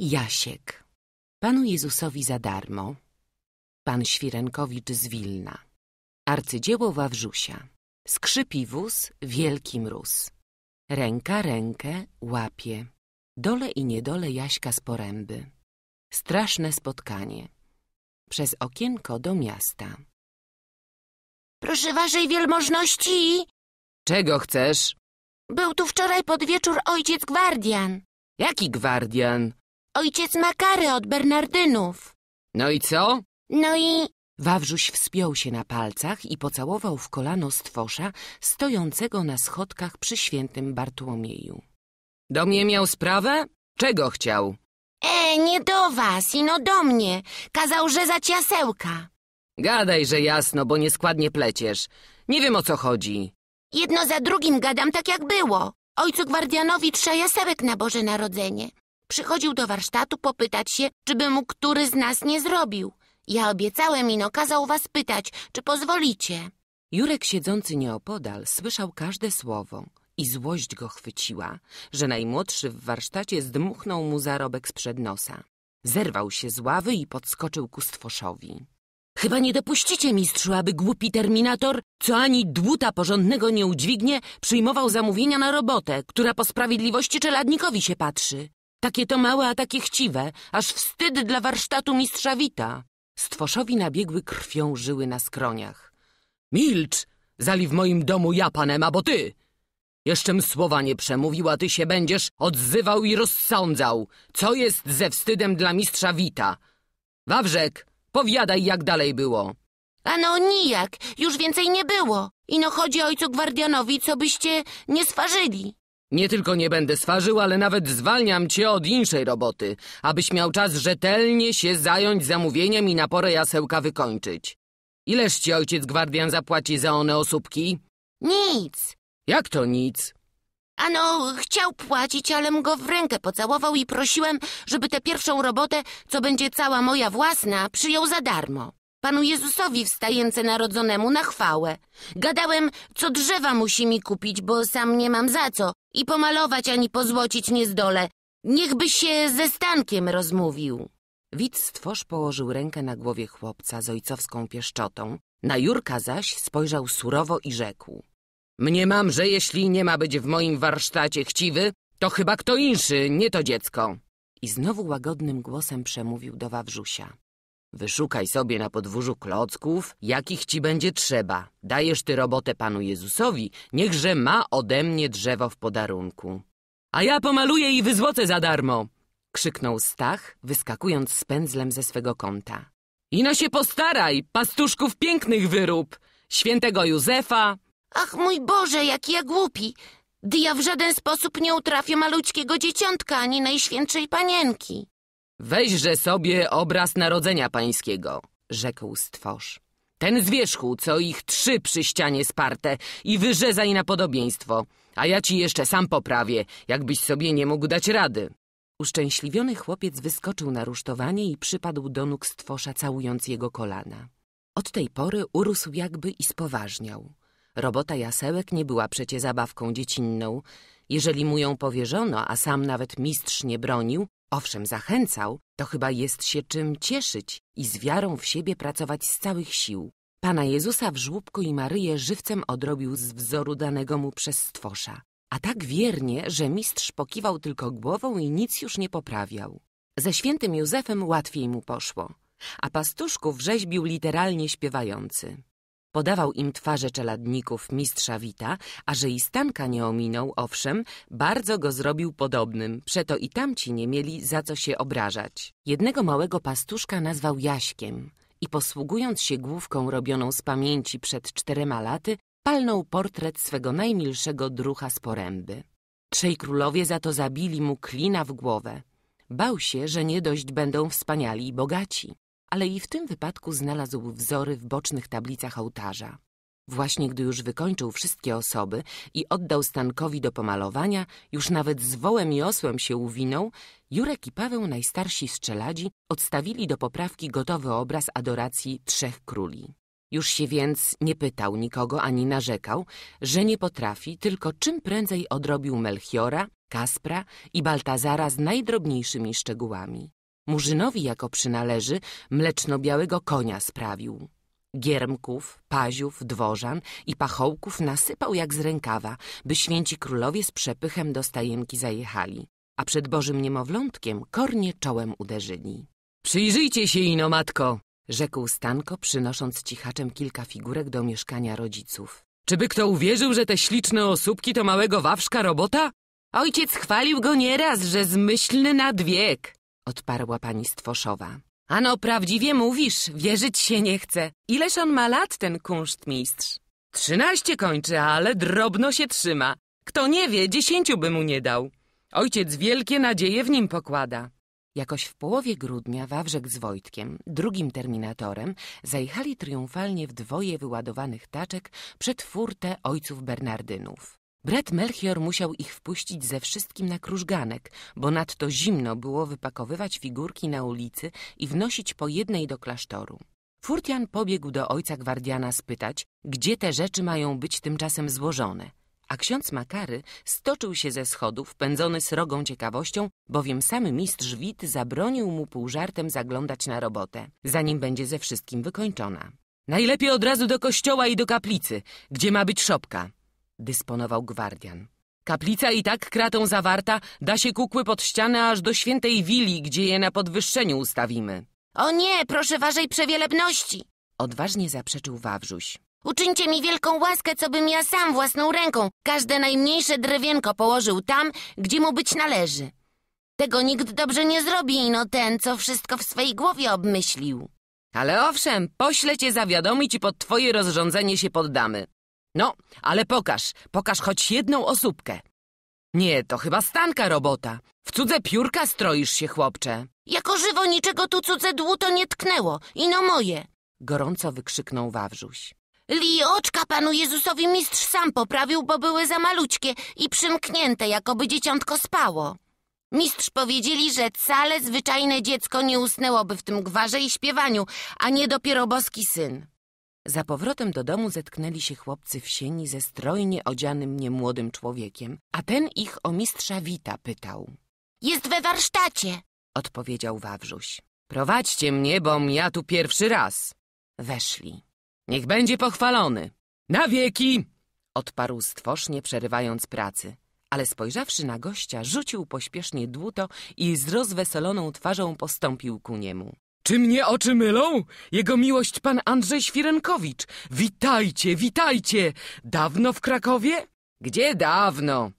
Jasiek. Panu Jezusowi za darmo. Pan Świrenkowicz z Wilna. Arcydzieło Wawrzusia. Skrzypi wóz, wielki mróz. Ręka rękę łapie. Dole i niedole Jaśka z poręby. Straszne spotkanie. Przez okienko do miasta. Proszę waszej wielmożności! Czego chcesz? Był tu wczoraj pod wieczór ojciec gwardian. Jaki gwardian? Ojciec ma od Bernardynów. No i co? No i... Wawrzuś wspiął się na palcach i pocałował w kolano stwosza stojącego na schodkach przy świętym Bartłomieju. Do mnie miał sprawę? Czego chciał? E, nie do was, ino do mnie. Kazał rzezać jasełka. Gadaj, że jasno, bo nieskładnie pleciesz. Nie wiem, o co chodzi. Jedno za drugim gadam tak, jak było. Ojcu Gwardianowi trza jasełek na Boże Narodzenie. Przychodził do warsztatu popytać się, czy by mu który z nas nie zrobił. Ja obiecałem i no kazał was pytać, czy pozwolicie. Jurek siedzący nieopodal słyszał każde słowo i złość go chwyciła, że najmłodszy w warsztacie zdmuchnął mu zarobek sprzed nosa. Zerwał się z ławy i podskoczył ku stwoszowi. Chyba nie dopuścicie, mistrzu, aby głupi terminator, co ani dłuta porządnego nie udźwignie, przyjmował zamówienia na robotę, która po sprawiedliwości czeladnikowi się patrzy. Takie to małe, a takie chciwe, aż wstyd dla warsztatu mistrza Wita. Stwoszowi nabiegły krwią żyły na skroniach. Milcz! Zali w moim domu ja panem, a bo ty! Jeszczem słowa nie przemówiła, ty się będziesz odzywał i rozsądzał, co jest ze wstydem dla mistrza Wita. Wawrzek, powiadaj, jak dalej było. Ano nijak, już więcej nie było. Ino chodzi ojcu Gwardianowi, co byście nie swarzyli. Nie tylko nie będę swarzył, ale nawet zwalniam cię od inszej roboty, abyś miał czas rzetelnie się zająć zamówieniem i na porę jasełka wykończyć. Ileż ci ojciec gwardian zapłaci za one osóbki? Nic. Jak to nic? Ano, chciał płacić, alem go w rękę pocałował i prosiłem, żeby tę pierwszą robotę, co będzie cała moja własna, przyjął za darmo. Panu Jezusowi wstające narodzonemu na chwałę. Gadałem, co drzewa musi mi kupić, bo sam nie mam za co i pomalować ani pozłocić nie zdolę. Niechby się ze Stankiem rozmówił. Widz stwórz położył rękę na głowie chłopca z ojcowską pieszczotą. Na Jurka zaś spojrzał surowo i rzekł. Mnie mam, że jeśli nie ma być w moim warsztacie chciwy, to chyba kto inszy, nie to dziecko. I znowu łagodnym głosem przemówił do Wawrzusia. Wyszukaj sobie na podwórzu klocków, jakich ci będzie trzeba. Dajesz ty robotę Panu Jezusowi, niechże ma ode mnie drzewo w podarunku. A ja pomaluję i wyzłocę za darmo! Krzyknął Stach, wyskakując z pędzlem ze swego kąta. Ino się postaraj, pastuszków pięknych wyrób! Świętego Józefa! Ach mój Boże, jaki ja głupi! Dy ja w żaden sposób nie utrafię malutkiego dzieciątka ani najświętszej panienki. Weźże sobie obraz narodzenia pańskiego, rzekł stworz. Ten z wierzchu, co ich trzy przy ścianie sparte i wyrzezaj na podobieństwo, a ja ci jeszcze sam poprawię, jakbyś sobie nie mógł dać rady. Uszczęśliwiony chłopiec wyskoczył na rusztowanie i przypadł do nóg stworza, całując jego kolana. Od tej pory urósł jakby i spoważniał. Robota jasełek nie była przecie zabawką dziecinną. Jeżeli mu ją powierzono, a sam nawet mistrz nie bronił, Owszem, zachęcał, to chyba jest się czym cieszyć i z wiarą w siebie pracować z całych sił. Pana Jezusa w żłóbku i Maryję żywcem odrobił z wzoru danego mu przez stwosza. A tak wiernie, że mistrz pokiwał tylko głową i nic już nie poprawiał. Ze świętym Józefem łatwiej mu poszło, a pastuszków rzeźbił literalnie śpiewający. Podawał im twarze czeladników mistrza Wita, a że i Stanka nie ominął, owszem, bardzo go zrobił podobnym, przeto i tamci nie mieli za co się obrażać. Jednego małego pastuszka nazwał Jaśkiem i posługując się główką robioną z pamięci przed czterema laty, palnął portret swego najmilszego drucha z poręby. Trzej królowie za to zabili mu klina w głowę. Bał się, że nie dość będą wspaniali i bogaci ale i w tym wypadku znalazł wzory w bocznych tablicach ołtarza. Właśnie gdy już wykończył wszystkie osoby i oddał Stankowi do pomalowania, już nawet z wołem i osłem się uwinął, Jurek i Paweł, najstarsi strzeladzi, odstawili do poprawki gotowy obraz adoracji trzech króli. Już się więc nie pytał nikogo ani narzekał, że nie potrafi, tylko czym prędzej odrobił Melchiora, Kaspra i Baltazara z najdrobniejszymi szczegółami. Murzynowi jako przynależy mleczno-białego konia sprawił. Giermków, paziów, dworzan i pachołków nasypał jak z rękawa, by święci królowie z przepychem do stajemki zajechali, a przed Bożym niemowlątkiem kornie czołem uderzyli. Przyjrzyjcie się ino, matko! rzekł Stanko, przynosząc cichaczem kilka figurek do mieszkania rodziców. Czyby kto uwierzył, że te śliczne osóbki to małego wawszka robota? Ojciec chwalił go nieraz, że zmyślny wiek odparła pani Stwoszowa. Ano, prawdziwie mówisz, wierzyć się nie chcę. Ileż on ma lat, ten kunsztmistrz? Trzynaście kończy, ale drobno się trzyma. Kto nie wie, dziesięciu by mu nie dał. Ojciec wielkie nadzieje w nim pokłada. Jakoś w połowie grudnia Wawrzek z Wojtkiem, drugim terminatorem, zajechali triumfalnie w dwoje wyładowanych taczek przed furtę ojców Bernardynów. Brat Melchior musiał ich wpuścić ze wszystkim na krużganek, bo nadto zimno było wypakowywać figurki na ulicy i wnosić po jednej do klasztoru. Furtian pobiegł do ojca gwardiana spytać, gdzie te rzeczy mają być tymczasem złożone. A ksiądz Makary stoczył się ze schodów, pędzony srogą ciekawością, bowiem sam mistrz Wit zabronił mu pół żartem zaglądać na robotę, zanim będzie ze wszystkim wykończona. Najlepiej od razu do kościoła i do kaplicy, gdzie ma być szopka, dysponował gwardian. Kaplica i tak kratą zawarta da się kukły pod ścianę aż do świętej wili, gdzie je na podwyższeniu ustawimy. O nie, proszę waszej przewielebności! Odważnie zaprzeczył Wawrzuś. Uczyńcie mi wielką łaskę, co bym ja sam własną ręką każde najmniejsze drewienko położył tam, gdzie mu być należy. Tego nikt dobrze nie zrobi, ino ten, co wszystko w swej głowie obmyślił. Ale owszem, pośle cię zawiadomić i pod twoje rozrządzenie się poddamy. No, ale pokaż, pokaż choć jedną osóbkę. Nie, to chyba stanka robota. W cudze piórka stroisz się, chłopcze. Jako żywo niczego tu cudze dłuto nie tknęło, ino moje. Gorąco wykrzyknął Wawrzuś. Li oczka panu Jezusowi mistrz sam poprawił, bo były za malućkie i przymknięte, jakoby dzieciątko spało. Mistrz powiedzieli, że całe zwyczajne dziecko nie usnęłoby w tym gwarze i śpiewaniu, a nie dopiero boski syn. Za powrotem do domu zetknęli się chłopcy w sieni ze strojnie odzianym niemłodym człowiekiem, a ten ich o mistrza Wita pytał. Jest we warsztacie, odpowiedział Wawrzuś. Prowadźcie mnie, bom ja tu pierwszy raz. Weszli. Niech będzie pochwalony. Na wieki! Odparł stworznie, przerywając pracy. Ale spojrzawszy na gościa, rzucił pośpiesznie dłuto i z rozweseloną twarzą postąpił ku niemu. Czy mnie oczy mylą? Jego miłość pan Andrzej Świrenkowicz. Witajcie, witajcie! Dawno w Krakowie? Gdzie dawno?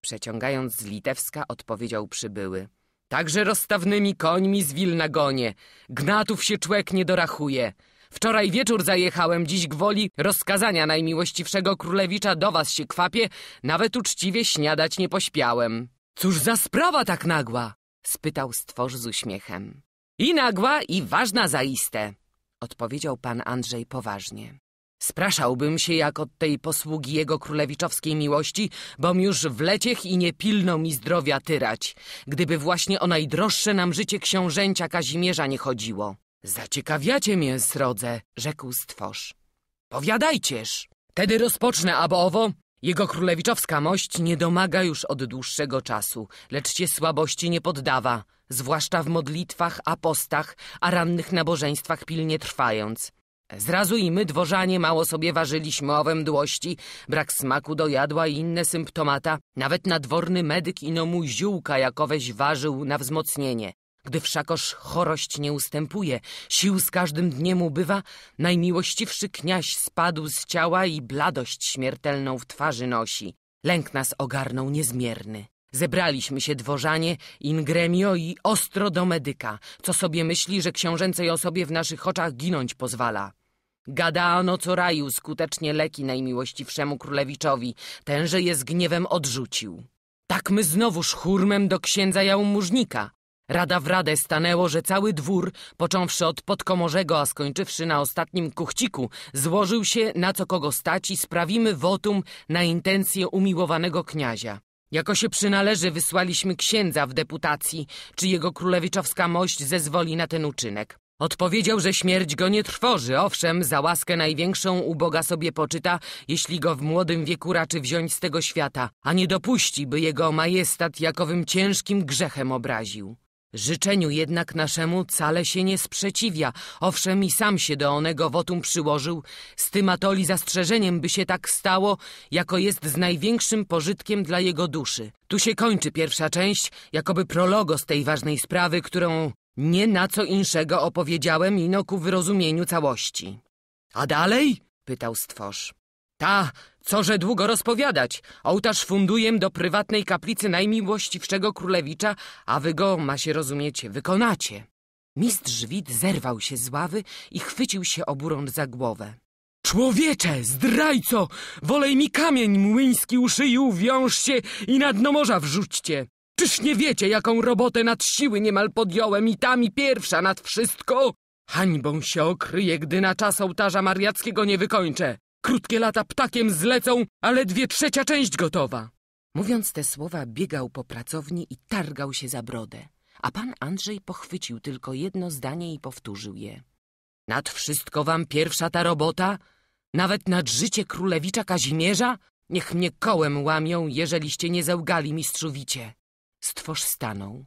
Przeciągając z Litewska odpowiedział przybyły. Także rozstawnymi końmi z Wilna gonie. Gnatów się człek nie dorachuje. Wczoraj wieczór zajechałem, dziś gwoli rozkazania najmiłościwszego królewicza do was się kwapie, nawet uczciwie śniadać nie pośpiałem. Cóż za sprawa tak nagła? spytał stworz z uśmiechem. I nagła, i ważna zaiste, odpowiedział pan Andrzej poważnie. Spraszałbym się jak od tej posługi jego królewiczowskiej miłości, bom już w leciech i nie pilno mi zdrowia tyrać, gdyby właśnie o najdroższe nam życie książęcia Kazimierza nie chodziło. Zaciekawiacie mnie, srodze, rzekł stworz. Powiadajcież! Tedy rozpocznę, abo owo. Jego królewiczowska mość nie domaga już od dłuższego czasu, lecz się słabości nie poddawa zwłaszcza w modlitwach, apostach, a rannych nabożeństwach pilnie trwając. Zrazu i my, dworzanie, mało sobie ważyliśmy o mdłości, brak smaku do jadła i inne symptomata. Nawet nadworny medyk ino mu ziółka jakoweś ważył na wzmocnienie. Gdy wszakoż chorość nie ustępuje, sił z każdym dniem ubywa, najmiłościwszy kniaś spadł z ciała i bladość śmiertelną w twarzy nosi. Lęk nas ogarnął niezmierny. Zebraliśmy się dworzanie, ingremio i ostro do medyka, co sobie myśli, że książęcej osobie w naszych oczach ginąć pozwala. Gadano co raju skutecznie leki najmiłościwszemu królewiczowi, tenże je z gniewem odrzucił. Tak my znowuż hurmem do księdza jałmużnika. Rada w radę stanęło, że cały dwór, począwszy od podkomorzego, a skończywszy na ostatnim kuchciku, złożył się na co kogo stać i sprawimy wotum na intencje umiłowanego kniazia. Jako się przynależy, wysłaliśmy księdza w deputacji, czy jego królewiczowska mość zezwoli na ten uczynek. Odpowiedział, że śmierć go nie trwoży, owszem, za łaskę największą uboga sobie poczyta, jeśli go w młodym wieku raczy wziąć z tego świata, a nie dopuści, by jego majestat jakowym ciężkim grzechem obraził. Życzeniu jednak naszemu cale się nie sprzeciwia. Owszem, i sam się do onego wotum przyłożył, z tym atoli zastrzeżeniem, by się tak stało, jako jest z największym pożytkiem dla jego duszy. Tu się kończy pierwsza część, jakoby prologo z tej ważnej sprawy, którą nie na co inszego opowiedziałem ino ku wyrozumieniu całości. A dalej? pytał stworz. Ta, coże długo rozpowiadać. Ołtarz funduję do prywatnej kaplicy najmiłościwszego królewicza, a wy go, ma się rozumieć, wykonacie. Mistrz Wit zerwał się z ławy i chwycił się oburącz za głowę. Człowiecze, zdrajco, wolej mi kamień młyński u szyi uwiążcie i na dno morza wrzućcie. Czyż nie wiecie, jaką robotę nad siły niemal podjąłem i tam i pierwsza nad wszystko? Hańbą się okryję, gdy na czas ołtarza mariackiego nie wykończę krótkie lata ptakiem zlecą, a ledwie trzecia część gotowa. Mówiąc te słowa, biegał po pracowni i targał się za brodę, a pan Andrzej pochwycił tylko jedno zdanie i powtórzył je. Nad wszystko wam pierwsza ta robota, nawet nad życie królewicza Kazimierza? Niech mnie kołem łamią, jeżeliście nie zełgali, mistrzowicie. Stworz stanął,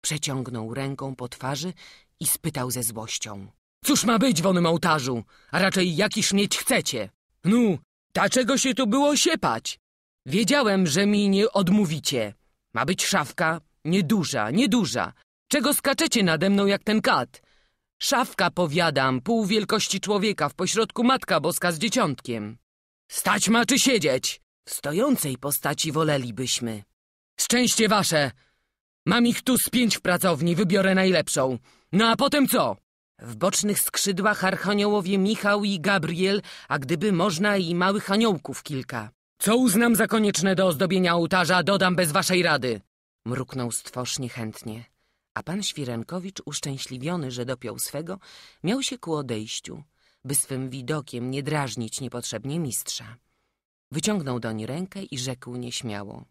przeciągnął ręką po twarzy i spytał ze złością. Cóż ma być w onym ołtarzu, a raczej jakiż mieć chcecie? No, dlaczego się tu było siepać? Wiedziałem, że mi nie odmówicie. Ma być szafka, nieduża, nieduża. Czego skaczecie nade mną jak ten kat? Szafka, powiadam, pół wielkości człowieka, w pośrodku Matka Boska z dzieciątkiem. Stać ma czy siedzieć? W stojącej postaci wolelibyśmy. Szczęście wasze! Mam ich tu z pięć w pracowni, wybiorę najlepszą. No a potem co? W bocznych skrzydłach archaniołowie Michał i Gabriel, a gdyby można i małych aniołków kilka. Co uznam za konieczne do ozdobienia ołtarza, dodam bez waszej rady. Mruknął stworz niechętnie, a pan Świrenkowicz, uszczęśliwiony, że dopiął swego, miał się ku odejściu, by swym widokiem nie drażnić niepotrzebnie mistrza. Wyciągnął doń rękę i rzekł nieśmiało.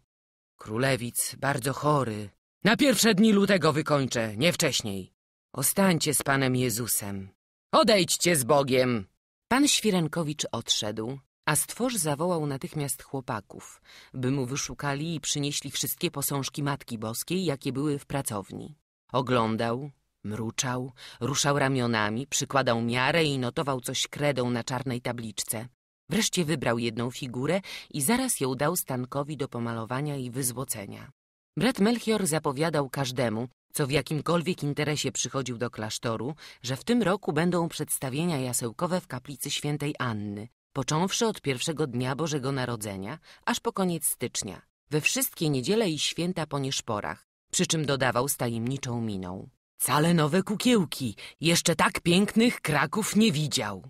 Królewic, bardzo chory. Na pierwsze dni lutego wykończę, nie wcześniej. Ostańcie z Panem Jezusem. Odejdźcie z Bogiem. Pan Świrenkowicz odszedł, a stwórz zawołał natychmiast chłopaków, by mu wyszukali i przynieśli wszystkie posążki Matki Boskiej, jakie były w pracowni. Oglądał, mruczał, ruszał ramionami, przykładał miarę i notował coś kredą na czarnej tabliczce. Wreszcie wybrał jedną figurę i zaraz ją dał Stankowi do pomalowania i wyzłocenia. Brat Melchior zapowiadał każdemu, co w jakimkolwiek interesie przychodził do klasztoru, że w tym roku będą przedstawienia jasełkowe w kaplicy świętej Anny, począwszy od pierwszego dnia Bożego Narodzenia, aż po koniec stycznia, we wszystkie niedziele i święta po nieszporach, przy czym dodawał z tajemniczą miną. Cale nowe kukiełki, jeszcze tak pięknych Kraków nie widział.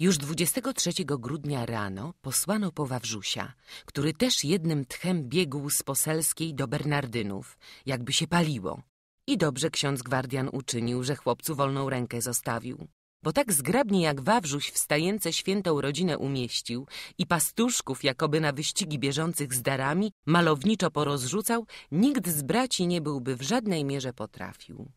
Już 23 grudnia rano posłano po Wawrzusia, który też jednym tchem biegł z poselskiej do Bernardynów, jakby się paliło. I dobrze ksiądz Gwardian uczynił, że chłopcu wolną rękę zostawił. Bo tak zgrabnie jak Wawrzuś wstające świętą rodzinę umieścił i pastuszków jakoby na wyścigi bieżących z darami malowniczo porozrzucał, nikt z braci nie byłby w żadnej mierze potrafił.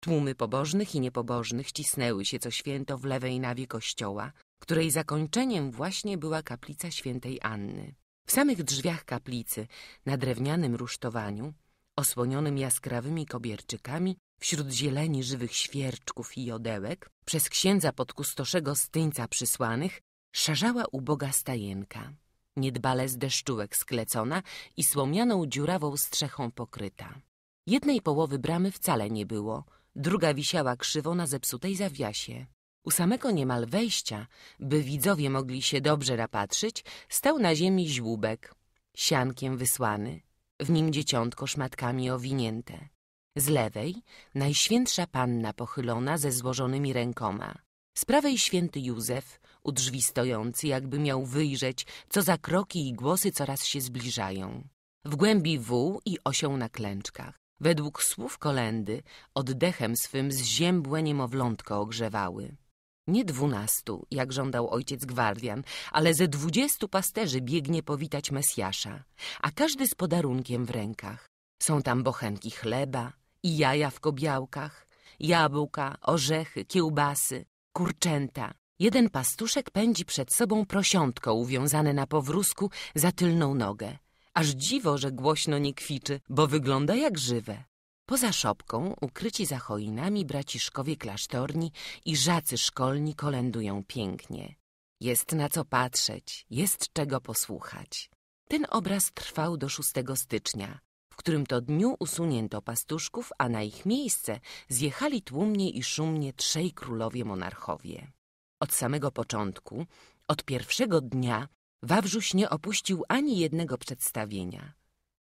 Tłumy pobożnych i niepobożnych cisnęły się co święto w lewej nawie kościoła, której zakończeniem właśnie była kaplica świętej Anny. W samych drzwiach kaplicy, na drewnianym rusztowaniu, osłonionym jaskrawymi kobierczykami, wśród zieleni żywych świerczków i jodełek, przez księdza podkustoszego styńca przysłanych, szarzała uboga stajenka, niedbale z deszczułek sklecona i słomianą dziurawą strzechą pokryta. Jednej połowy bramy wcale nie było, druga wisiała krzywo na zepsutej zawiasie. U samego niemal wejścia, by widzowie mogli się dobrze napatrzyć, stał na ziemi źłóbek, siankiem wysłany, w nim dzieciątko szmatkami owinięte. Z lewej Najświętsza Panna pochylona ze złożonymi rękoma. Z prawej święty Józef, u drzwi stojący, jakby miał wyjrzeć, co za kroki i głosy coraz się zbliżają. W głębi wół i osioł na klęczkach. Według słów kolendy oddechem swym zziębłe niemowlątko ogrzewały nie dwunastu, jak żądał ojciec gwardian, ale ze dwudziestu pasterzy biegnie powitać Mesjasza, a każdy z podarunkiem w rękach. Są tam bochenki chleba i jaja w kobiałkach, jabłka, orzechy, kiełbasy, kurczęta. Jeden pastuszek pędzi przed sobą prosiątko uwiązane na powrózku za tylną nogę. Aż dziwo, że głośno nie kwiczy, bo wygląda jak żywe. Poza szopką, ukryci za choinami, braciszkowie klasztorni i żacy szkolni kolędują pięknie. Jest na co patrzeć, jest czego posłuchać. Ten obraz trwał do 6 stycznia, w którym to dniu usunięto pastuszków, a na ich miejsce zjechali tłumnie i szumnie trzej królowie monarchowie. Od samego początku, od pierwszego dnia, Wawrzuś nie opuścił ani jednego przedstawienia.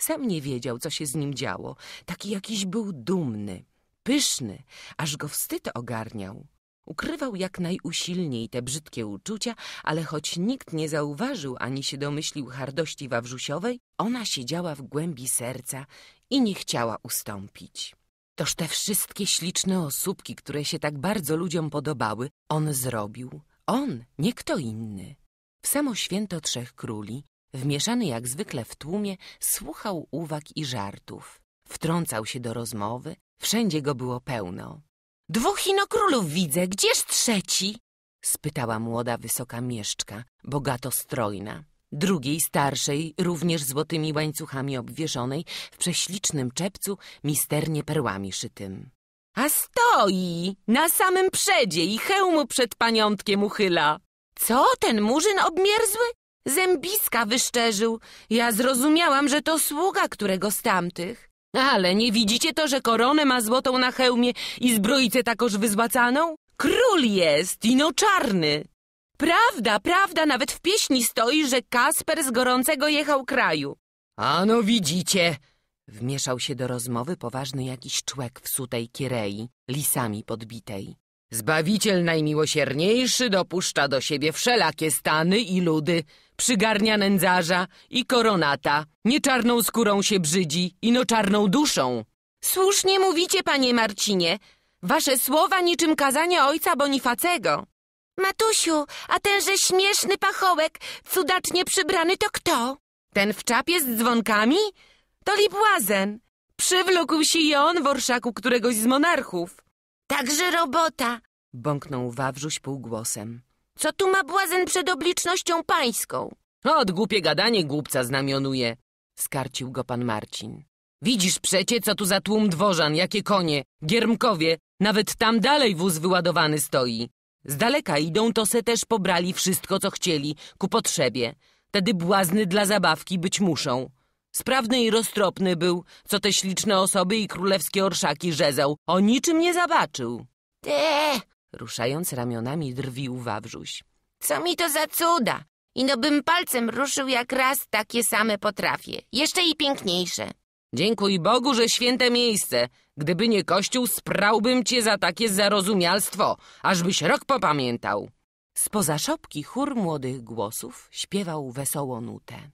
Sam nie wiedział, co się z nim działo. Taki jakiś był dumny, pyszny, aż go wstyd ogarniał. Ukrywał jak najusilniej te brzydkie uczucia, ale choć nikt nie zauważył ani się domyślił hardości Wawrzusiowej, ona siedziała w głębi serca i nie chciała ustąpić. Toż te wszystkie śliczne osóbki, które się tak bardzo ludziom podobały, on zrobił. On, nie kto inny. W samo święto Trzech Króli Wmieszany jak zwykle w tłumie, słuchał uwag i żartów. Wtrącał się do rozmowy, wszędzie go było pełno. Dwóch inokrólów widzę, gdzież trzeci? spytała młoda wysoka mieszczka, bogato strojna. Drugiej, starszej, również złotymi łańcuchami obwieszonej, w prześlicznym czepcu, misternie perłami szytym. A stoi! Na samym przedzie i hełmu przed paniątkiem uchyla. Co, ten murzyn obmierzły? Zębiska wyszczerzył. Ja zrozumiałam, że to sługa którego z tamtych. Ale nie widzicie to, że koronę ma złotą na hełmie i zbroicę takoż wyzłacaną? Król jest, ino czarny. Prawda, prawda, nawet w pieśni stoi, że Kasper z gorącego jechał kraju. Ano widzicie, wmieszał się do rozmowy poważny jakiś człek w sutej kirei, lisami podbitej. Zbawiciel najmiłosierniejszy dopuszcza do siebie wszelakie stany i ludy, przygarnia nędzarza i koronata, nie czarną skórą się brzydzi, ino czarną duszą. Słusznie mówicie, panie Marcinie. Wasze słowa niczym kazanie ojca Bonifacego. Matusiu, a tenże śmieszny pachołek, cudacznie przybrany to kto? Ten w czapie z dzwonkami? To lipłazen. Przywlókł się i on worszaku któregoś z monarchów. Także robota, bąknął Wawrzuś półgłosem. Co tu ma błazen przed oblicznością pańską? Od głupie gadanie głupca znamionuje, skarcił go pan Marcin. Widzisz przecie, co tu za tłum dworzan, jakie konie, giermkowie, nawet tam dalej wóz wyładowany stoi. Z daleka idą, to se też pobrali wszystko, co chcieli, ku potrzebie. Tedy błazny dla zabawki być muszą. Sprawny i roztropny był, co te śliczne osoby i królewskie orszaki rzezał. O niczym nie zobaczył. Te! Ruszając ramionami drwił Wawrzuś. Co mi to za cuda? Ino bym palcem ruszył jak raz takie same potrafię. Jeszcze i piękniejsze. Dziękuj Bogu, że święte miejsce. Gdyby nie kościół, sprałbym cię za takie zarozumialstwo, ażbyś rok popamiętał. Spoza szopki chór młodych głosów śpiewał wesołą nutę.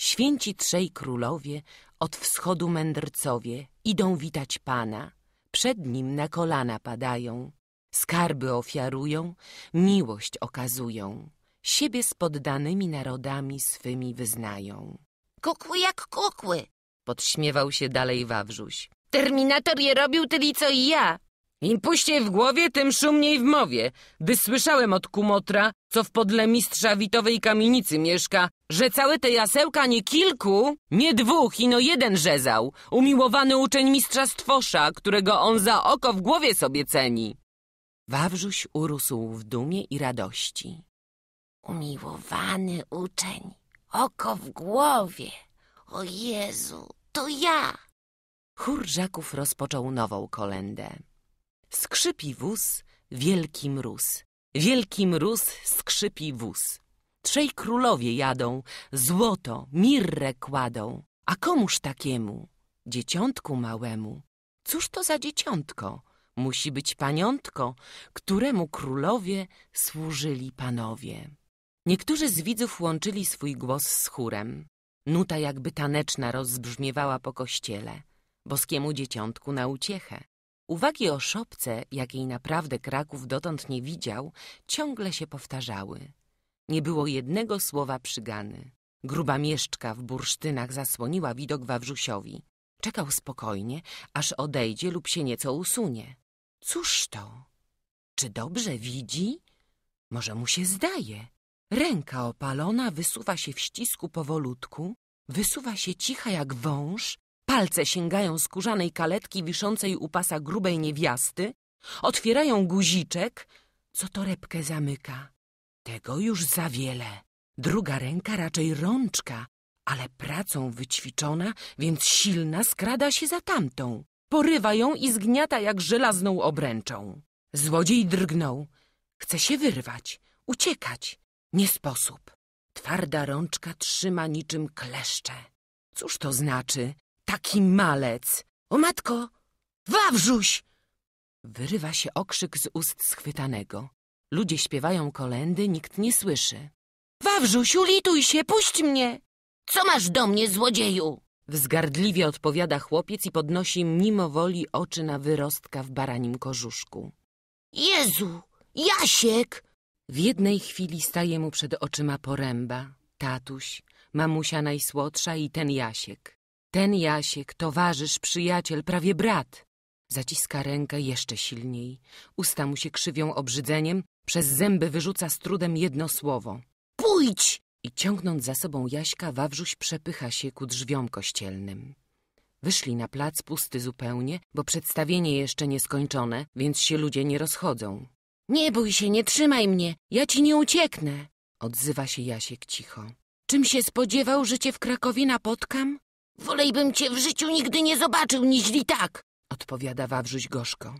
Święci trzej królowie, od wschodu mędrcowie, idą witać Pana. Przed Nim na kolana padają, skarby ofiarują, miłość okazują siebie z poddanymi narodami swymi wyznają. Kukły jak kukły, podśmiewał się dalej Wawrzuś. Terminator je robił tyli co i ja. Im puściej w głowie, tym szumniej w mowie, gdy słyszałem od kumotra, co w podle mistrza witowej kamienicy mieszka, że całe te jasełka nie kilku, nie dwóch, ino jeden rzezał, umiłowany uczeń mistrza Stwosza, którego on za oko w głowie sobie ceni. Wawrzuś urósł w dumie i radości. Umiłowany uczeń, oko w głowie. O Jezu, to ja! Chór Żaków rozpoczął nową kolendę. Skrzypi wóz, wielki mróz. Wielki mróz skrzypi wóz. Trzej królowie jadą, złoto, mirrę kładą. A komuż takiemu? Dzieciątku małemu. Cóż to za dzieciątko? Musi być paniątko, któremu królowie służyli panowie. Niektórzy z widzów łączyli swój głos z chórem. Nuta jakby taneczna rozbrzmiewała po kościele, boskiemu dzieciątku na uciechę. Uwagi o szopce, jakiej naprawdę Kraków dotąd nie widział, ciągle się powtarzały. Nie było jednego słowa przygany. Gruba mieszczka w bursztynach zasłoniła widok Wawrzusiowi. Czekał spokojnie, aż odejdzie lub się nieco usunie. Cóż to? Czy dobrze widzi? Może mu się zdaje. Ręka opalona wysuwa się w ścisku powolutku, wysuwa się cicha jak wąż, palce sięgają skórzanej kaletki wiszącej u pasa grubej niewiasty, otwierają guziczek, co torebkę zamyka. Tego już za wiele. Druga ręka raczej rączka, ale pracą wyćwiczona, więc silna, skrada się za tamtą. Porywa ją i zgniata jak żelazną obręczą. Złodziej drgnął. Chce się wyrwać, uciekać, nie sposób. Twarda rączka trzyma niczym kleszcze. Cóż to znaczy? Taki malec! O matko! Wawrzuś! Wyrywa się okrzyk z ust schwytanego. Ludzie śpiewają kolendy, nikt nie słyszy. Wawrzuś, ulituj się, puść mnie! Co masz do mnie, złodzieju? Wzgardliwie odpowiada chłopiec i podnosi mimowoli oczy na wyrostka w baranim korzuszku. Jezu, Jasiek, w jednej chwili staje mu przed oczyma poręba, tatuś, mamusia najsłodsza i ten Jasiek. Ten Jasiek, towarzysz, przyjaciel, prawie brat. Zaciska rękę jeszcze silniej. Usta mu się krzywią obrzydzeniem, przez zęby wyrzuca z trudem jedno słowo. Pójdź! I ciągnąc za sobą Jaśka, Wawrzuś przepycha się ku drzwiom kościelnym. Wyszli na plac pusty zupełnie, bo przedstawienie jeszcze nieskończone, więc się ludzie nie rozchodzą. Nie bój się, nie trzymaj mnie, ja ci nie ucieknę, odzywa się Jasiek cicho. Czym się spodziewał, że cię w Krakowie napotkam? Wolejbym cię w życiu nigdy nie zobaczył, niźli tak, odpowiada Wawrzyś gorzko.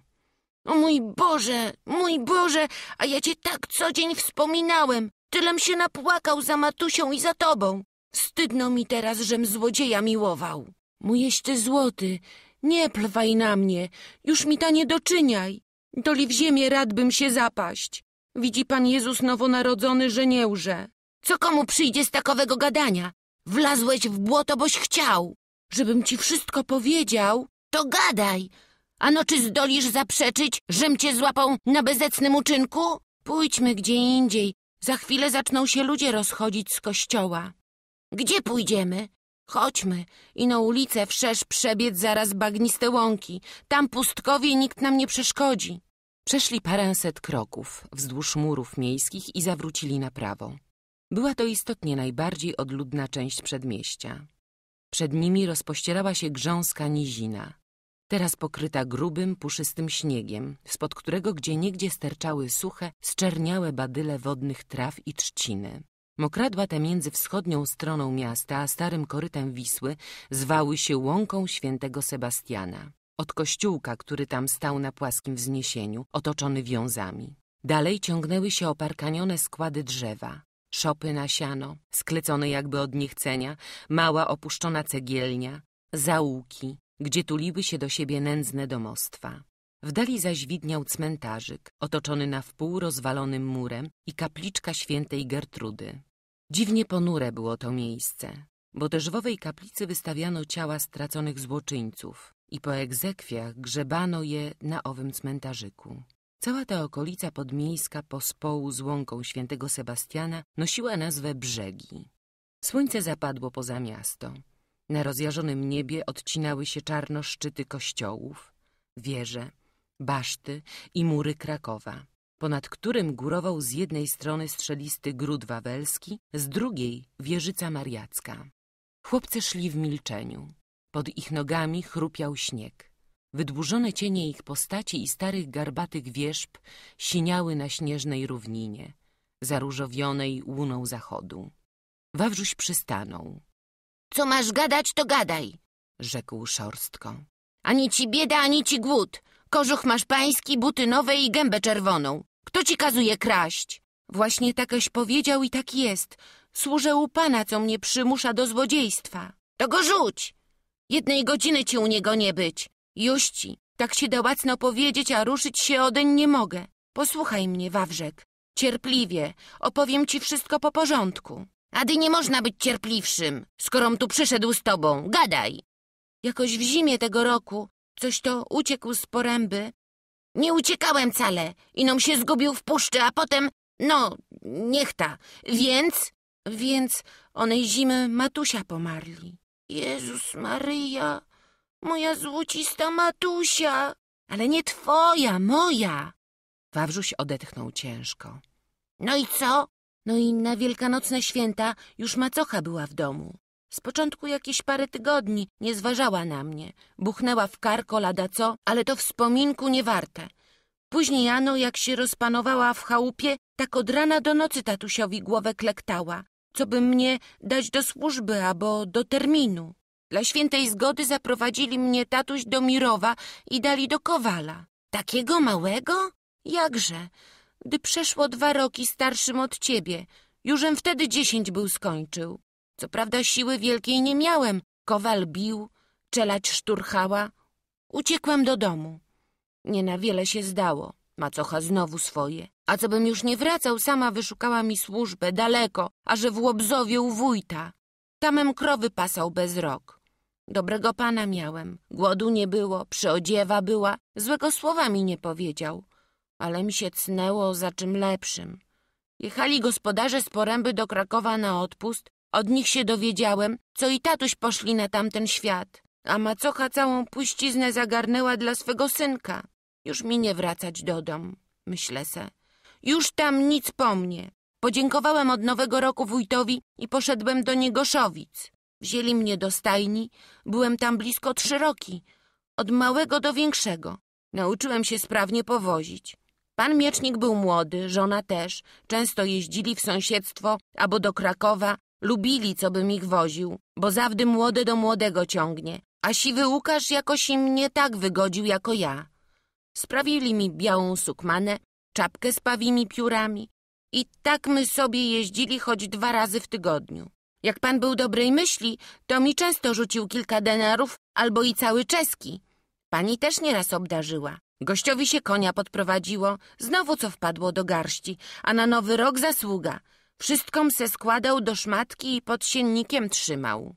O mój Boże, mój Boże, a ja cię tak co dzień wspominałem. Tylem się napłakał za Matusią i za tobą. Wstydno mi teraz, żem złodzieja miłował. Mój jeszcze złoty, nie plwaj na mnie, już mi ta nie doczyniaj. Toli w ziemię radbym się zapaść. Widzi Pan Jezus nowonarodzony, że nie łże. Co komu przyjdzie z takowego gadania? Wlazłeś w błoto, boś chciał. Żebym ci wszystko powiedział, to gadaj. Ano czy zdolisz zaprzeczyć, żem cię złapał na bezecnym uczynku? Pójdźmy gdzie indziej. Za chwilę zaczną się ludzie rozchodzić z kościoła. Gdzie pójdziemy? Chodźmy. I na ulicę wszerz przebiec zaraz bagniste łąki. Tam pustkowie nikt nam nie przeszkodzi. Przeszli paręset kroków wzdłuż murów miejskich i zawrócili na prawo. Była to istotnie najbardziej odludna część przedmieścia. Przed nimi rozpościerała się grząska nizina, teraz pokryta grubym, puszystym śniegiem, spod którego gdzieniegdzie sterczały suche, zczerniałe badyle wodnych traw i trzciny. Mokradła te między wschodnią stroną miasta a starym korytem Wisły zwały się łąką świętego Sebastiana od kościółka, który tam stał na płaskim wzniesieniu, otoczony wiązami. Dalej ciągnęły się oparkanione składy drzewa, szopy na siano, sklecone jakby od niechcenia, mała opuszczona cegielnia, zaułki, gdzie tuliły się do siebie nędzne domostwa. W dali zaś widniał cmentarzyk, otoczony na wpół rozwalonym murem i kapliczka świętej Gertrudy. Dziwnie ponure było to miejsce, bo też w owej kaplicy wystawiano ciała straconych złoczyńców, i po egzekwiach grzebano je na owym cmentarzyku. Cała ta okolica podmiejska pospołu z łąką świętego Sebastiana nosiła nazwę Brzegi. Słońce zapadło poza miasto. Na rozjarzonym niebie odcinały się czarno szczyty kościołów, wieże, baszty i mury Krakowa, ponad którym górował z jednej strony strzelisty gród wawelski, z drugiej wieżyca mariacka. Chłopcy szli w milczeniu. Pod ich nogami chrupiał śnieg. Wydłużone cienie ich postaci i starych garbatych wierzb siniały na śnieżnej równinie, zaróżowionej łuną zachodu. Wawrzuś przystanął. Co masz gadać, to gadaj, rzekł szorstko. Ani ci bieda, ani ci głód. Kożuch masz pański, buty nowe i gębę czerwoną. Kto ci kazuje kraść? Właśnie takeś powiedział i tak jest. Służę u pana, co mnie przymusza do złodziejstwa. To go rzuć! Jednej godziny ci u niego nie być. Juści, tak się dołacno powiedzieć, a ruszyć się odeń nie mogę. Posłuchaj mnie, Wawrzek. Cierpliwie. Opowiem ci wszystko po porządku. Ady nie można być cierpliwszym, skorom tu przyszedł z tobą. Gadaj! Jakoś w zimie tego roku coś to uciekł z poręby. Nie uciekałem wcale. Inom się zgubił w puszczy, a potem... No, niech ta. Więc... Więc onej zimy matusia pomarli. Jezus Maryja, moja złocista matusia, ale nie twoja, moja. Wawrzuś odetchnął ciężko. No i co? No i na wielkanocne święta już macocha była w domu. Z początku jakieś parę tygodni nie zważała na mnie. Buchnęła w karko lada co, ale to wspominku nie warte. Później Ano, jak się rozpanowała w chałupie, tak od rana do nocy tatusiowi głowę klektała, co by mnie dać do służby albo do terminu. Dla świętej zgody zaprowadzili mnie tatuś do Mirowa i dali do Kowala. Takiego małego? Jakże? Gdy przeszło dwa roki starszym od ciebie, jużem wtedy dziesięć był skończył. Co prawda siły wielkiej nie miałem. Kowal bił, czelać szturchała. Uciekłem do domu. Nie na wiele się zdało. Macocha znowu swoje. A co bym już nie wracał, sama wyszukała mi służbę, daleko, a że w Łobzowie u wójta. Tamem krowy pasał bez rok. Dobrego pana miałem, głodu nie było, przyodziewa była, złego słowa mi nie powiedział. Ale mi się cnęło za czym lepszym. Jechali gospodarze z Poręby do Krakowa na odpust, od nich się dowiedziałem, co i tatuś poszli na tamten świat, a macocha całą puściznę zagarnęła dla swego synka. Już mi nie wracać do dom, myślę se. Już tam nic po mnie. Podziękowałem od nowego roku wójtowi i poszedłem do Niegoszowic. Wzięli mnie do stajni, byłem tam blisko trzy roki, od małego do większego. Nauczyłem się sprawnie powozić. Pan miecznik był młody, żona też. Często jeździli w sąsiedztwo albo do Krakowa. Lubili, co bym ich woził, bo zawdy młode do młodego ciągnie. A siwy Łukasz jakoś im nie tak wygodził jako ja. Sprawili mi białą sukmanę, czapkę z pawimi piórami. I tak my sobie jeździli choć dwa razy w tygodniu. Jak pan był dobrej myśli, to mi często rzucił kilka denarów albo i cały czeski. Pani też nieraz obdarzyła. Gościowi się konia podprowadziło, znowu co wpadło do garści, a na nowy rok zasługa. Wszystkom se składał do szmatki i pod siennikiem trzymał.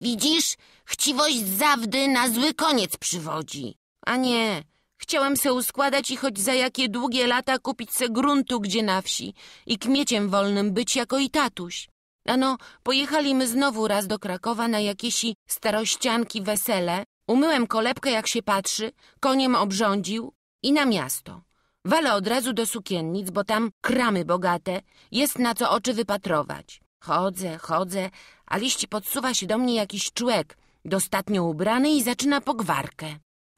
Widzisz, chciwość zawdy na zły koniec przywodzi. A nie, Chciałem se uskładać i choć za jakie długie lata kupić se gruntu gdzie na wsi i kmieciem wolnym być jako i tatuś. Ano, pojechaliśmy znowu raz do Krakowa na jakiesi starościanki wesele. Umyłem kolebkę jak się patrzy, koniem obrządził i na miasto. Wale od razu do sukiennic, bo tam kramy bogate, jest na co oczy wypatrować. Chodzę, chodzę, a liści podsuwa się do mnie jakiś człek, dostatnio ubrany i zaczyna pogwarkę.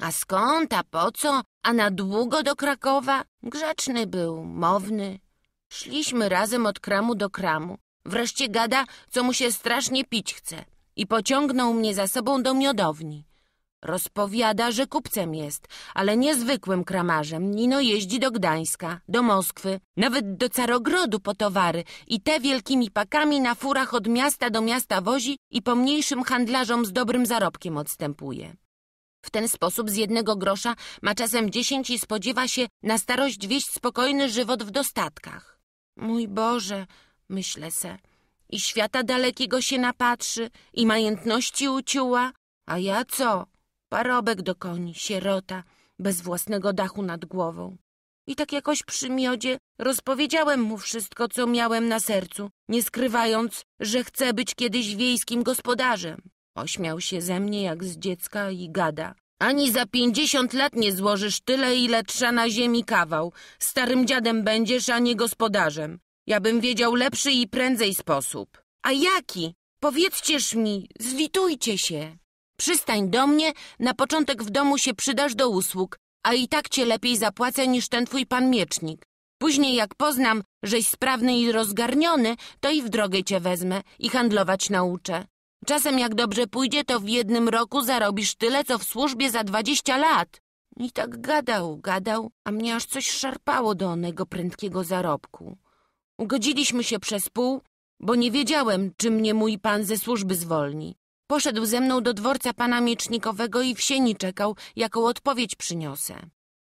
A skąd, a po co? A na długo do Krakowa? Grzeczny był, mowny. Szliśmy razem od kramu do kramu. Wreszcie gada, co mu się strasznie pić chce. I pociągnął mnie za sobą do miodowni. Rozpowiada, że kupcem jest, ale niezwykłym kramarzem. Nino jeździ do Gdańska, do Moskwy, nawet do Carogrodu po towary i te wielkimi pakami na furach od miasta do miasta wozi i pomniejszym handlarzom z dobrym zarobkiem odstępuje. W ten sposób z jednego grosza ma czasem dziesięć i spodziewa się na starość wieść spokojny żywot w dostatkach. Mój Boże, myślę se, i świata dalekiego się napatrzy, i majętności uciuła, a ja co? Parobek do koni, sierota, bez własnego dachu nad głową. I tak jakoś przy miodzie rozpowiedziałem mu wszystko, co miałem na sercu, nie skrywając, że chcę być kiedyś wiejskim gospodarzem. Ośmiał się ze mnie jak z dziecka i gada. Ani za pięćdziesiąt lat nie złożysz tyle, ile trza na ziemi kawał. Starym dziadem będziesz, a nie gospodarzem. Ja bym wiedział lepszy i prędzej sposób. A jaki? Powiedzcież mi, zlitujcie się. Przystań do mnie, na początek w domu się przydasz do usług, a i tak cię lepiej zapłacę niż ten twój pan miecznik. Później jak poznam, żeś sprawny i rozgarniony, to i w drogę cię wezmę i handlować nauczę. Czasem jak dobrze pójdzie, to w jednym roku zarobisz tyle, co w służbie za dwadzieścia lat. I tak gadał, gadał, a mnie aż coś szarpało do onego prędkiego zarobku. Ugodziliśmy się przez pół, bo nie wiedziałem, czy mnie mój pan ze służby zwolni. Poszedł ze mną do dworca pana miecznikowego i w sieni czekał, jaką odpowiedź przyniosę.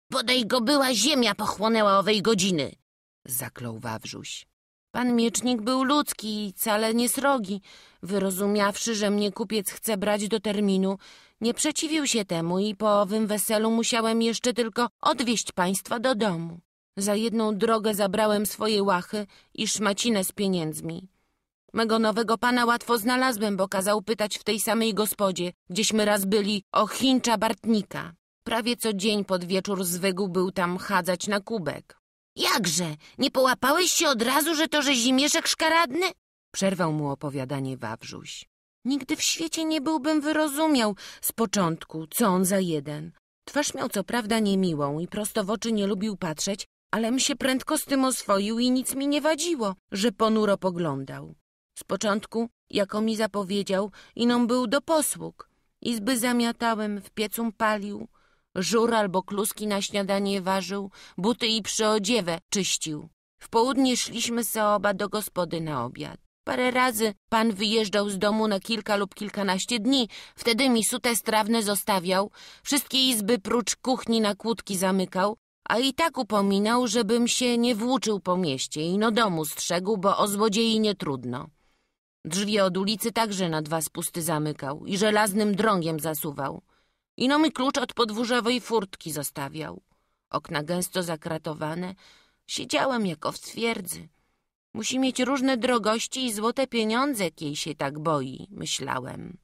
Podej go była ziemia pochłonęła owej godziny, zaklął Wawrzuś. Pan miecznik był ludzki i wcale nie srogi. Wyrozumiawszy, że mnie kupiec chce brać do terminu, nie przeciwił się temu i po owym weselu musiałem jeszcze tylko odwieźć państwa do domu. Za jedną drogę zabrałem swoje łachy i szmacinę z pieniędzmi. Mego nowego pana łatwo znalazłem, bo kazał pytać w tej samej gospodzie, gdzieśmy raz byli, o Chińcza Bartnika. Prawie co dzień pod wieczór zwykł był tam chadzać na kubek. Jakże? Nie połapałeś się od razu, że to że zimieszek szkaradny? Przerwał mu opowiadanie Wawrzuś. Nigdy w świecie nie byłbym wyrozumiał z początku, co on za jeden. Twarz miał co prawda niemiłą i prosto w oczy nie lubił patrzeć, alem się prędko z tym oswoił i nic mi nie wadziło, że ponuro poglądał. Z początku, jako mi zapowiedział, iną był do posług. Izby zamiatałem, w piecum palił, Żur albo kluski na śniadanie ważył, buty i przyodziewę czyścił. W południe szliśmy se oba do gospody na obiad. Parę razy pan wyjeżdżał z domu na kilka lub kilkanaście dni, wtedy mi sute strawne zostawiał, wszystkie izby prócz kuchni na kłódki zamykał, a i tak upominał, żebym się nie włóczył po mieście i no domu strzegł, bo o złodziei nie trudno. Drzwi od ulicy także na dwa spusty zamykał i żelaznym drągiem zasuwał. Ino mi klucz od podwórzowej furtki zostawiał. Okna gęsto zakratowane. Siedziałem jako w twierdzy. Musi mieć różne drogości i złote pieniądze, jej się tak boi, myślałem.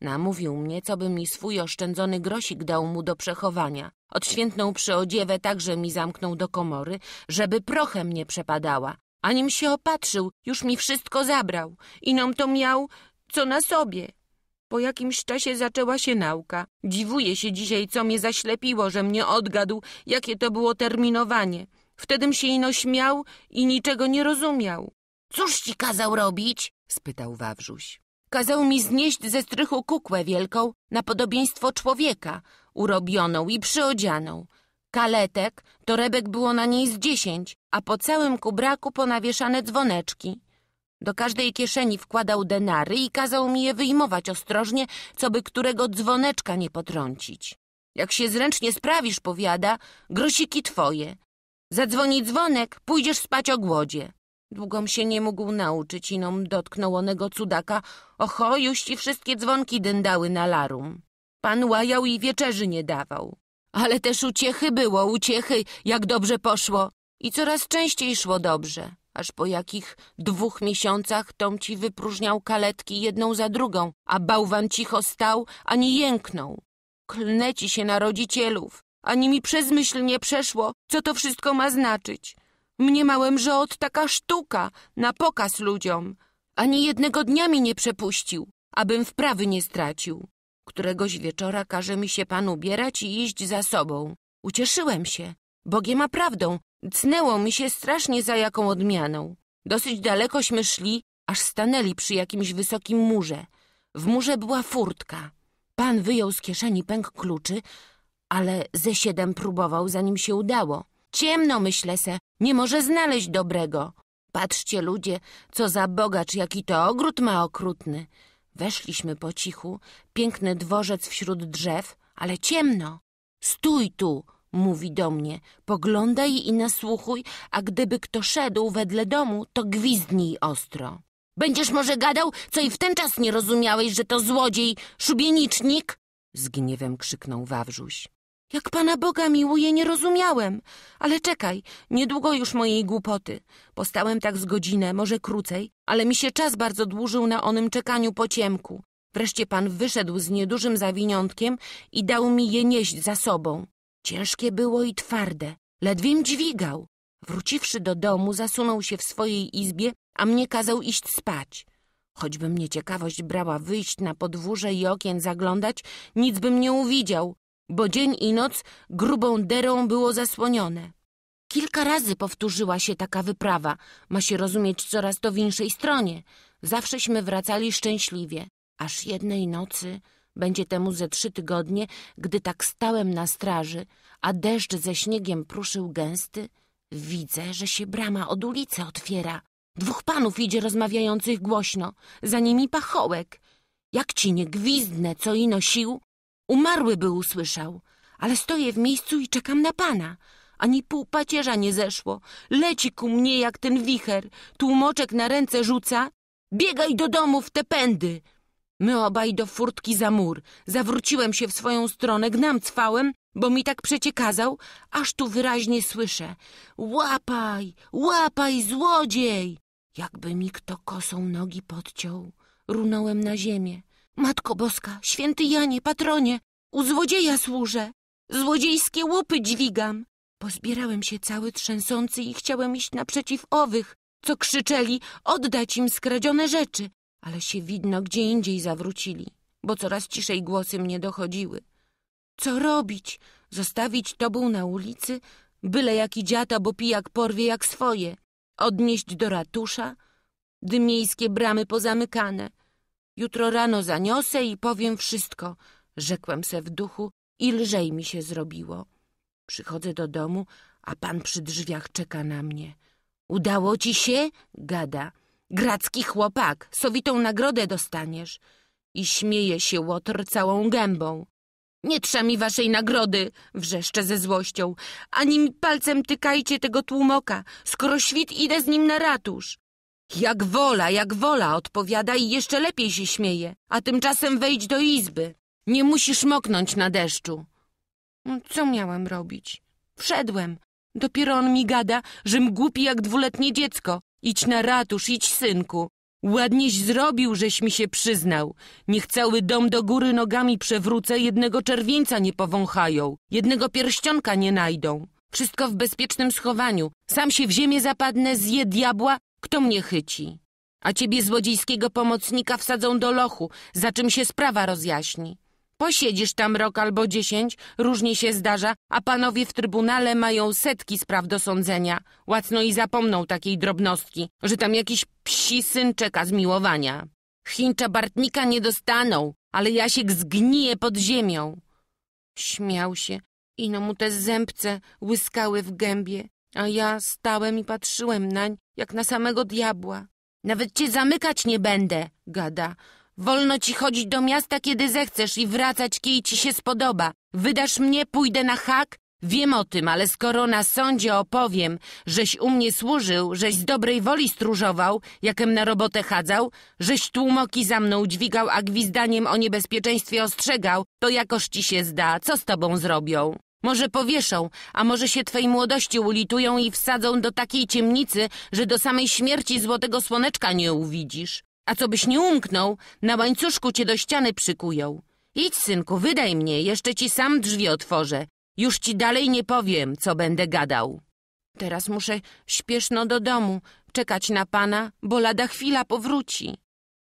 Namówił mnie, co by mi swój oszczędzony grosik dał mu do przechowania. Odświętną przyodziewę także mi zamknął do komory, żeby prochem nie przepadała. A nim się opatrzył, już mi wszystko zabrał. Inom to miał, co na sobie. Po jakimś czasie zaczęła się nauka. Dziwuję się dzisiaj, co mnie zaślepiło, że mnie odgadł, jakie to było terminowanie. Wtedym się ino śmiał i niczego nie rozumiał. Cóż ci kazał robić? spytał Wawrzuś. Kazał mi znieść ze strychu kukłę wielką na podobieństwo człowieka, urobioną i przyodzianą. Kaletek, torebek było na niej z dziesięć, a po całym kubraku ponawieszane dzwoneczki. Do każdej kieszeni wkładał denary i kazał mi je wyjmować ostrożnie, co by którego dzwoneczka nie potrącić. Jak się zręcznie sprawisz, powiada, grosiki twoje. Zadzwoni dzwonek, pójdziesz spać o głodzie. Długom się nie mógł nauczyć, iną dotknął onego cudaka. Oho, już ci wszystkie dzwonki dędały na larum. Pan łajał i wieczerzy nie dawał. Ale też uciechy było, uciechy, jak dobrze poszło. I coraz częściej szło dobrze aż po jakich dwóch miesiącach Tom ci wypróżniał kaletki jedną za drugą, a bałwan cicho stał, ani jęknął. Klnę ci się na rodzicielów, ani mi przez myśl nie przeszło, co to wszystko ma znaczyć. Mniemałem, że od taka sztuka, na pokaz ludziom. Ani jednego dnia mi nie przepuścił, abym wprawy nie stracił. Któregoś wieczora każe mi się pan ubierać i iść za sobą. Ucieszyłem się, Bogiem ma prawdą, cnęło mi się strasznie za jaką odmianą. Dosyć dalekośmy szli, aż stanęli przy jakimś wysokim murze. W murze była furtka. Pan wyjął z kieszeni pęk kluczy, ale ze siedem próbował, zanim się udało. Ciemno, myślę se, nie może znaleźć dobrego. Patrzcie, ludzie, co za bogacz, jaki to ogród ma okrutny. Weszliśmy po cichu, piękny dworzec wśród drzew, ale ciemno. Stój tu, mówi do mnie. Poglądaj i nasłuchuj, a gdyby kto szedł wedle domu, to gwizdnij ostro. Będziesz może gadał, co i w ten czas nie rozumiałeś, że to złodziej, szubienicznik? Z gniewem krzyknął Wawrzuś. Jak Pana Boga miłuje, nie rozumiałem. Ale czekaj, niedługo już mojej głupoty. Postałem tak z godzinę, może krócej, ale mi się czas bardzo dłużył na onym czekaniu po ciemku. Wreszcie Pan wyszedł z niedużym zawiniątkiem i dał mi je nieść za sobą. Ciężkie było i twarde, ledwiem dźwigał. Wróciwszy do domu, zasunął się w swojej izbie, a mnie kazał iść spać. Choćby mnie ciekawość brała wyjść na podwórze i okien zaglądać, nic bym nie uwidział, bo dzień i noc grubą derą było zasłonione. Kilka razy powtórzyła się taka wyprawa. Ma się rozumieć coraz to w inszej stronie. Zawsześmy wracali szczęśliwie. Aż jednej nocy będzie temu ze trzy tygodnie, gdy tak stałem na straży, a deszcz ze śniegiem pruszył gęsty, widzę, że się brama od ulicy otwiera. Dwóch panów idzie rozmawiających głośno, za nimi pachołek. Jak ci nie gwizdnę, co ino sił, umarły by usłyszał. Ale stoję w miejscu i czekam na pana. Ani pół pacierza nie zeszło. Leci ku mnie jak ten wicher. Tłumoczek na ręce rzuca. Biegaj do domu w te pędy. My obaj do furtki za mur. Zawróciłem się w swoją stronę, gnam cwałem, bo mi tak przecie kazał, aż tu wyraźnie słyszę. Łapaj, łapaj, złodziej! Jakby mi kto kosą nogi podciął. Runąłem na ziemię. Matko Boska, święty Janie, patronie, u złodzieja służę. Złodziejskie łupy dźwigam. Pozbierałem się cały trzęsący i chciałem iść naprzeciw owych, co krzyczeli oddać im skradzione rzeczy ale się widno gdzie indziej zawrócili, bo coraz ciszej głosy mnie dochodziły. Co robić? Zostawić tobą na ulicy? Byle jaki dziata, bo pijak porwie jak swoje. Odnieść do ratusza? Gdy miejskie bramy pozamykane. Jutro rano zaniosę i powiem wszystko, rzekłem se w duchu i lżej mi się zrobiło. Przychodzę do domu, a pan przy drzwiach czeka na mnie. Udało ci się? Gada. Gracki chłopak, sowitą nagrodę dostaniesz. I śmieje się Łotr całą gębą. Nie trza mi waszej nagrody, wrzeszcze ze złością. Ani mi palcem tykajcie tego tłumoka, skoro świt idę z nim na ratusz. Jak wola, jak wola, odpowiada i jeszcze lepiej się śmieje. A tymczasem wejdź do izby. Nie musisz moknąć na deszczu. Mm, co miałem robić? Wszedłem. Dopiero on mi gada, żem głupi jak dwuletnie dziecko, Idź na ratusz, idź, synku. Ładnieś zrobił, żeś mi się przyznał. Niech cały dom do góry nogami przewrócę, jednego czerwieńca nie powąchają, jednego pierścionka nie najdą. Wszystko w bezpiecznym schowaniu. Sam się w ziemię zapadnę, zje diabła, kto mnie chyci. A ciebie, złodziejskiego pomocnika, wsadzą do lochu, za czym się sprawa rozjaśni. Posiedzisz tam rok albo dziesięć, różnie się zdarza, a panowie w trybunale mają setki spraw do sądzenia. Łacno i zapomną takiej drobnostki, że tam jakiś psi syn czeka zmiłowania. Chińcza Bartnika nie dostaną, ale Jasiek zgnije pod ziemią. Śmiał się, ino mu te zębce łyskały w gębie, a ja stałem i patrzyłem nań, jak na samego diabła. Nawet cię zamykać nie będę, gada, Wolno ci chodzić do miasta, kiedy zechcesz i wracać, kiedy ci się spodoba. Wydasz mnie, pójdę na hak? Wiem o tym, ale skoro na sądzie opowiem, żeś u mnie służył, żeś z dobrej woli stróżował, jakem na robotę chadzał, żeś tłumoki za mną dźwigał, a gwizdaniem o niebezpieczeństwie ostrzegał, to jakoż ci się zda, co z tobą zrobią? Może powieszą, a może się twej młodości ulitują i wsadzą do takiej ciemnicy, że do samej śmierci złotego słoneczka nie uwidzisz a co byś nie umknął, na łańcuszku cię do ściany przykują. Idź, synku, wydaj mnie, jeszcze ci sam drzwi otworzę. Już ci dalej nie powiem, co będę gadał. Teraz muszę śpieszno do domu, czekać na pana, bo lada chwila powróci.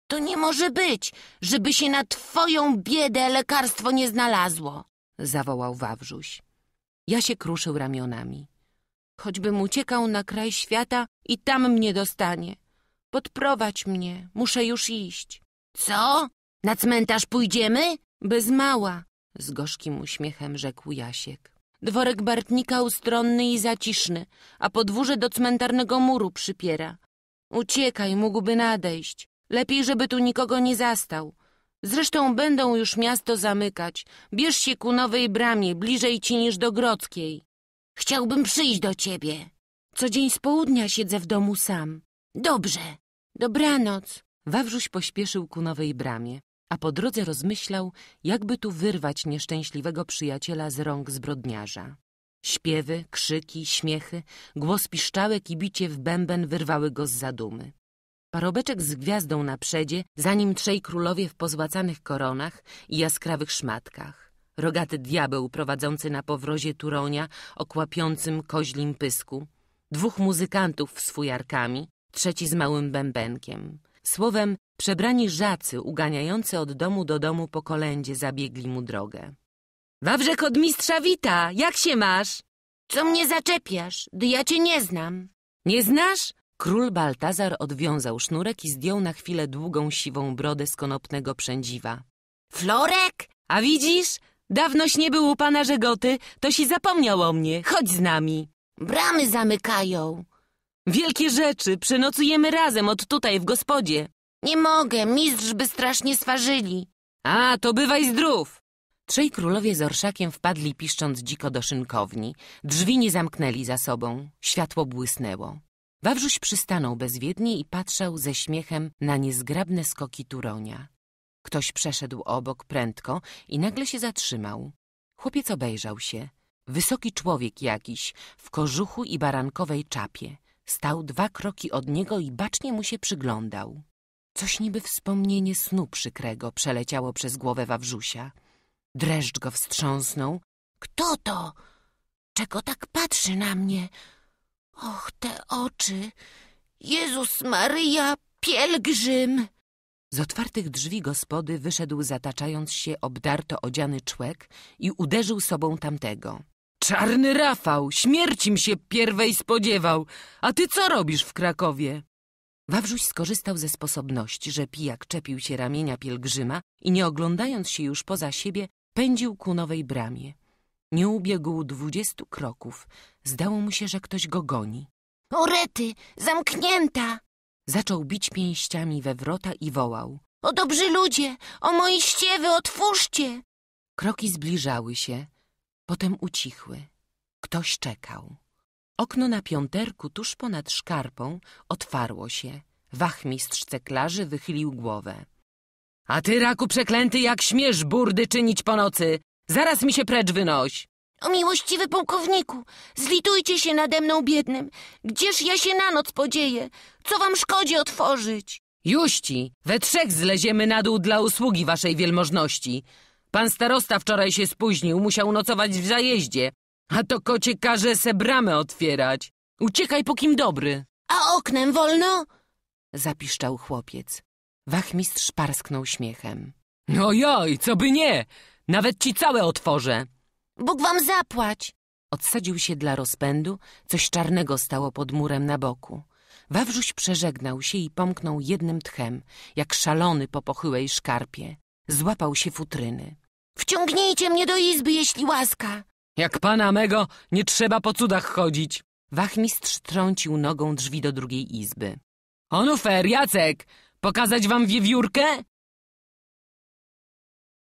To nie może być, żeby się na twoją biedę lekarstwo nie znalazło, zawołał Wawrzuś. Ja się kruszył ramionami. Choćbym uciekał na kraj świata i tam mnie dostanie. Podprowadź mnie, muszę już iść. Co? Na cmentarz pójdziemy? Bez mała, z gorzkim uśmiechem rzekł Jasiek. Dworek Bartnika ustronny i zaciszny, a podwórze do cmentarnego muru przypiera. Uciekaj, mógłby nadejść. Lepiej, żeby tu nikogo nie zastał. Zresztą będą już miasto zamykać. Bierz się ku nowej bramie, bliżej ci niż do Grodzkiej. Chciałbym przyjść do ciebie. Co dzień z południa siedzę w domu sam. Dobrze, Dobranoc. Wawrzuś pośpieszył ku nowej bramie, a po drodze rozmyślał, jakby tu wyrwać nieszczęśliwego przyjaciela z rąk zbrodniarza. Śpiewy, krzyki, śmiechy, głos piszczałek i bicie w bęben wyrwały go z zadumy. Parobeczek z gwiazdą na przedzie, za nim trzej królowie w pozłacanych koronach i jaskrawych szmatkach. Rogaty diabeł prowadzący na powrozie turonia o kłapiącym koźlim pysku. Dwóch muzykantów z arkami, trzeci z małym bębenkiem. Słowem, przebrani żacy uganiający od domu do domu po kolędzie zabiegli mu drogę. Wawrzek od mistrza wita, jak się masz? Co mnie zaczepiasz, gdy ja cię nie znam. Nie znasz? Król Baltazar odwiązał sznurek i zdjął na chwilę długą siwą brodę z konopnego przędziwa. Florek? A widzisz? Dawnoś nie był u pana Żegoty, to się zapomniał o mnie. Chodź z nami. Bramy zamykają. Wielkie rzeczy, przenocujemy razem od tutaj w gospodzie. Nie mogę, mistrz by strasznie swarzyli. A, to bywaj zdrów! Trzej królowie z orszakiem wpadli piszcząc dziko do szynkowni. Drzwi nie zamknęli za sobą, światło błysnęło. Wawrzuś przystanął bezwiednie i patrzał ze śmiechem na niezgrabne skoki Turonia. Ktoś przeszedł obok prędko i nagle się zatrzymał. Chłopiec obejrzał się. Wysoki człowiek jakiś, w kożuchu i barankowej czapie. Stał dwa kroki od niego i bacznie mu się przyglądał. Coś niby wspomnienie snu przykrego przeleciało przez głowę Wawrzusia. Dreszcz go wstrząsnął. Kto to? Czego tak patrzy na mnie? Och, te oczy! Jezus Maryja, pielgrzym! Z otwartych drzwi gospody wyszedł zataczając się obdarto odziany człek i uderzył sobą tamtego. Czarny Rafał, śmierć im się pierwej spodziewał. A ty co robisz w Krakowie? Wawrzuś skorzystał ze sposobności, że pijak czepił się ramienia pielgrzyma i nie oglądając się już poza siebie, pędził ku nowej bramie. Nie ubiegł dwudziestu kroków. Zdało mu się, że ktoś go goni. Orety, zamknięta! Zaczął bić pięściami we wrota i wołał. O dobrzy ludzie, o moi ściewy, otwórzcie! Kroki zbliżały się. Potem ucichły. Ktoś czekał. Okno na piąterku tuż ponad szkarpą otwarło się. Wachmistrz ceklarzy wychylił głowę. A ty, raku przeklęty, jak śmiesz burdy czynić po nocy? Zaraz mi się precz wynoś! O miłościwy pułkowniku, zlitujcie się nade mną biednym. Gdzież ja się na noc podzieję? Co wam szkodzi otworzyć? Juści, we trzech zleziemy na dół dla usługi waszej wielmożności. Pan starosta wczoraj się spóźnił, musiał nocować w zajeździe. A to kocie każe se bramę otwierać. Uciekaj po kim dobry. A oknem wolno? Zapiszczał chłopiec. Wachmistrz parsknął śmiechem. Ojoj, co by nie! Nawet ci całe otworzę. Bóg wam zapłać! Odsadził się dla rozpędu, coś czarnego stało pod murem na boku. Wawrzuś przeżegnał się i pomknął jednym tchem, jak szalony po pochyłej szkarpie. Złapał się futryny. Wciągnijcie mnie do izby, jeśli łaska. Jak pana mego, nie trzeba po cudach chodzić. Wachmistrz trącił nogą drzwi do drugiej izby. Onufer, Jacek, pokazać wam wiewiórkę?